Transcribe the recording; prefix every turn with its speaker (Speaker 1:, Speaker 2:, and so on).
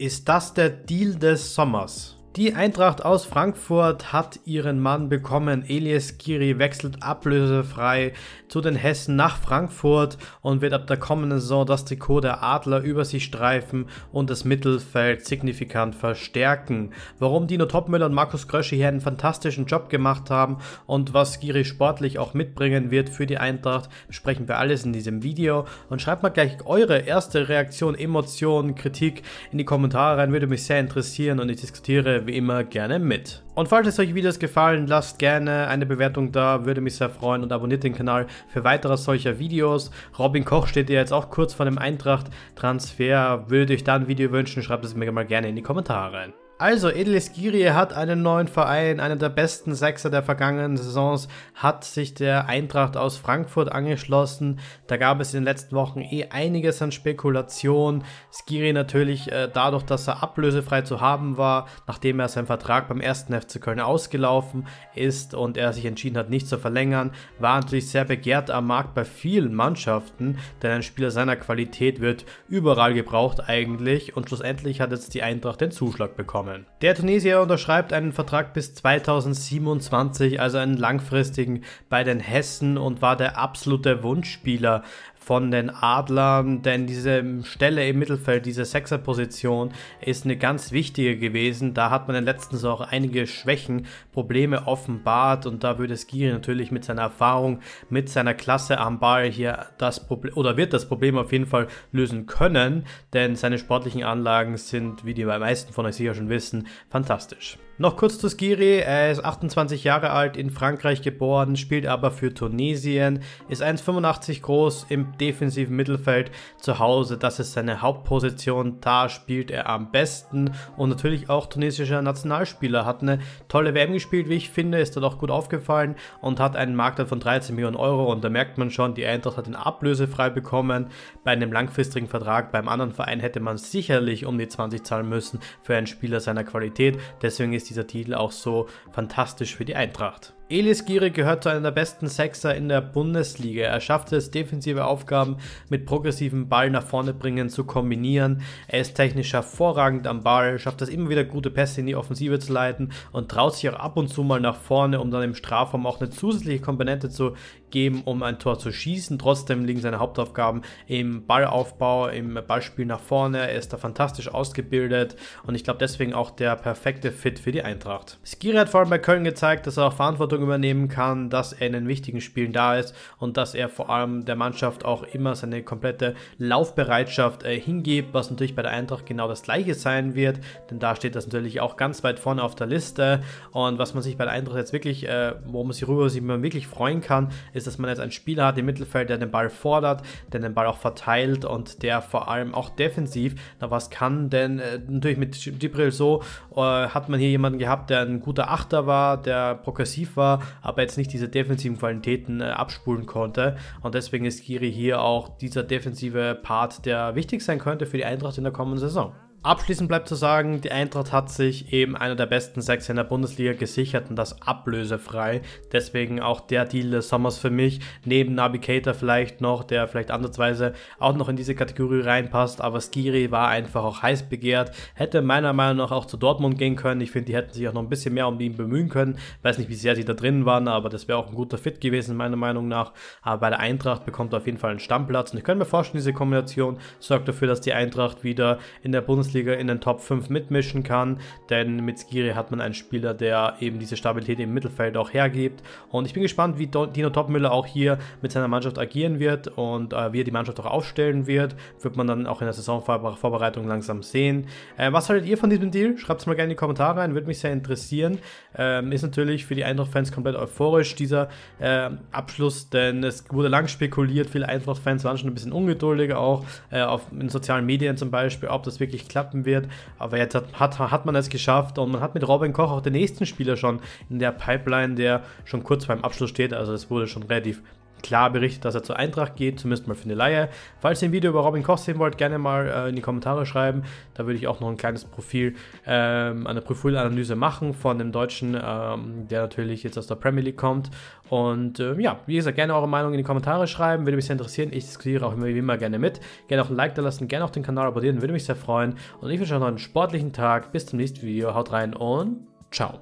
Speaker 1: Ist das der Deal des Sommers? Die Eintracht aus Frankfurt hat ihren Mann bekommen. Elias Giri wechselt ablösefrei zu den Hessen nach Frankfurt und wird ab der kommenden Saison das Trikot der Adler über sich streifen und das Mittelfeld signifikant verstärken. Warum Dino Topmüller und Markus Grösche hier einen fantastischen Job gemacht haben und was Giri sportlich auch mitbringen wird für die Eintracht, besprechen wir alles in diesem Video. Und schreibt mal gleich eure erste Reaktion, Emotionen, Kritik in die Kommentare rein, würde mich sehr interessieren und ich diskutiere wie immer gerne mit. Und falls es euch Videos gefallen, lasst gerne eine Bewertung da, würde mich sehr freuen und abonniert den Kanal für weitere solcher Videos. Robin Koch steht ja jetzt auch kurz vor dem Eintracht-Transfer, Würde euch da ein Video wünschen, schreibt es mir mal gerne in die Kommentare. Also, Edelis Giri hat einen neuen Verein, einer der besten Sechser der vergangenen Saisons, hat sich der Eintracht aus Frankfurt angeschlossen. Da gab es in den letzten Wochen eh einiges an Spekulationen. Skiri natürlich äh, dadurch, dass er ablösefrei zu haben war, nachdem er sein Vertrag beim ersten FC Köln ausgelaufen ist und er sich entschieden hat, nicht zu verlängern, war natürlich sehr begehrt am Markt bei vielen Mannschaften, denn ein Spieler seiner Qualität wird überall gebraucht eigentlich und schlussendlich hat jetzt die Eintracht den Zuschlag bekommen bekommen. Der Tunesier unterschreibt einen Vertrag bis 2027, also einen langfristigen bei den Hessen und war der absolute Wunschspieler von den Adlern, denn diese Stelle im Mittelfeld, diese Sechserposition ist eine ganz wichtige gewesen. Da hat man in den letzten Saison einige Schwächen, Probleme offenbart und da würde Skiri natürlich mit seiner Erfahrung, mit seiner Klasse am Ball hier das Problem oder wird das Problem auf jeden Fall lösen können, denn seine sportlichen Anlagen sind, wie die meisten von euch sicher schon wissen, fantastisch. Noch kurz zu Skiri, er ist 28 Jahre alt, in Frankreich geboren, spielt aber für Tunesien, ist 1,85 groß, im defensiven Mittelfeld zu Hause. Das ist seine Hauptposition. Da spielt er am besten und natürlich auch tunesischer Nationalspieler. Hat eine tolle WM gespielt, wie ich finde, ist dort auch gut aufgefallen und hat einen Marktwert von 13 Millionen Euro. Und da merkt man schon, die Eintracht hat ihn ablösefrei bekommen. Bei einem langfristigen Vertrag beim anderen Verein hätte man sicherlich um die 20 zahlen müssen für einen Spieler seiner Qualität. Deswegen ist dieser Titel auch so fantastisch für die Eintracht. Elis Giri gehört zu einer der besten Sechser in der Bundesliga. Er schafft es, defensive Aufgaben mit progressivem Ball nach vorne bringen zu kombinieren. Er ist technisch hervorragend am Ball, schafft es immer wieder gute Pässe in die Offensive zu leiten und traut sich auch ab und zu mal nach vorne, um dann im Strafraum auch eine zusätzliche Komponente zu geben, um ein Tor zu schießen. Trotzdem liegen seine Hauptaufgaben im Ballaufbau, im Ballspiel nach vorne. Er ist da fantastisch ausgebildet und ich glaube deswegen auch der perfekte Fit für die Eintracht. Skiri hat vor allem bei Köln gezeigt, dass er auch Verantwortung Verantwortung übernehmen kann, dass er in den wichtigen Spielen da ist und dass er vor allem der Mannschaft auch immer seine komplette Laufbereitschaft äh, hingibt, was natürlich bei der Eintracht genau das gleiche sein wird, denn da steht das natürlich auch ganz weit vorne auf der Liste und was man sich bei der Eintracht jetzt wirklich, äh, wo man sich rüber sich wirklich freuen kann, ist, dass man jetzt einen Spieler hat im Mittelfeld, der den Ball fordert, der den Ball auch verteilt und der vor allem auch defensiv da was kann, denn äh, natürlich mit Gibril so äh, hat man hier jemanden gehabt, der ein guter Achter war, der progressiv war, war, aber jetzt nicht diese defensiven Qualitäten äh, abspulen konnte. Und deswegen ist Giri hier auch dieser defensive Part, der wichtig sein könnte für die Eintracht in der kommenden Saison. Abschließend bleibt zu sagen, die Eintracht hat sich eben einer der besten Sechs in der Bundesliga gesichert und das ablösefrei. Deswegen auch der Deal des Sommers für mich. Neben Nabi Keita vielleicht noch, der vielleicht andersweise auch noch in diese Kategorie reinpasst. Aber Skiri war einfach auch heiß begehrt. Hätte meiner Meinung nach auch zu Dortmund gehen können. Ich finde, die hätten sich auch noch ein bisschen mehr um ihn bemühen können. Weiß nicht, wie sehr sie da drin waren, aber das wäre auch ein guter Fit gewesen, meiner Meinung nach. Aber bei der Eintracht bekommt er auf jeden Fall einen Stammplatz. Und ich könnte mir vorstellen, diese Kombination sorgt dafür, dass die Eintracht wieder in der Bundesliga Bundesliga in den Top 5 mitmischen kann, denn mit Skiri hat man einen Spieler, der eben diese Stabilität im Mittelfeld auch hergibt und ich bin gespannt, wie Dino Topmüller auch hier mit seiner Mannschaft agieren wird und äh, wie er die Mannschaft auch aufstellen wird, wird man dann auch in der Saisonvorbereitung langsam sehen. Äh, was haltet ihr von diesem Deal? Schreibt es mal gerne in die Kommentare rein, würde mich sehr interessieren. Ähm, ist natürlich für die Eintracht-Fans komplett euphorisch, dieser äh, Abschluss, denn es wurde lang spekuliert, viele Eintracht-Fans waren schon ein bisschen ungeduldig, auch äh, auf, in sozialen Medien zum Beispiel, ob das wirklich klappt klappen wird. Aber jetzt hat, hat, hat man es geschafft und man hat mit Robin Koch auch den nächsten Spieler schon in der Pipeline, der schon kurz beim Abschluss steht. Also es wurde schon relativ klar berichtet, dass er zur Eintracht geht, zumindest mal für eine Laie. Falls ihr ein Video über Robin Koch sehen wollt, gerne mal äh, in die Kommentare schreiben. Da würde ich auch noch ein kleines Profil, ähm, eine Profilanalyse machen von dem Deutschen, ähm, der natürlich jetzt aus der Premier League kommt. Und äh, ja, wie gesagt, gerne eure Meinung in die Kommentare schreiben, würde mich sehr interessieren. Ich diskutiere auch immer, wie immer gerne mit. Gerne auch ein Like da lassen, gerne auch den Kanal abonnieren, würde mich sehr freuen. Und ich wünsche euch noch einen sportlichen Tag. Bis zum nächsten Video. Haut rein und ciao.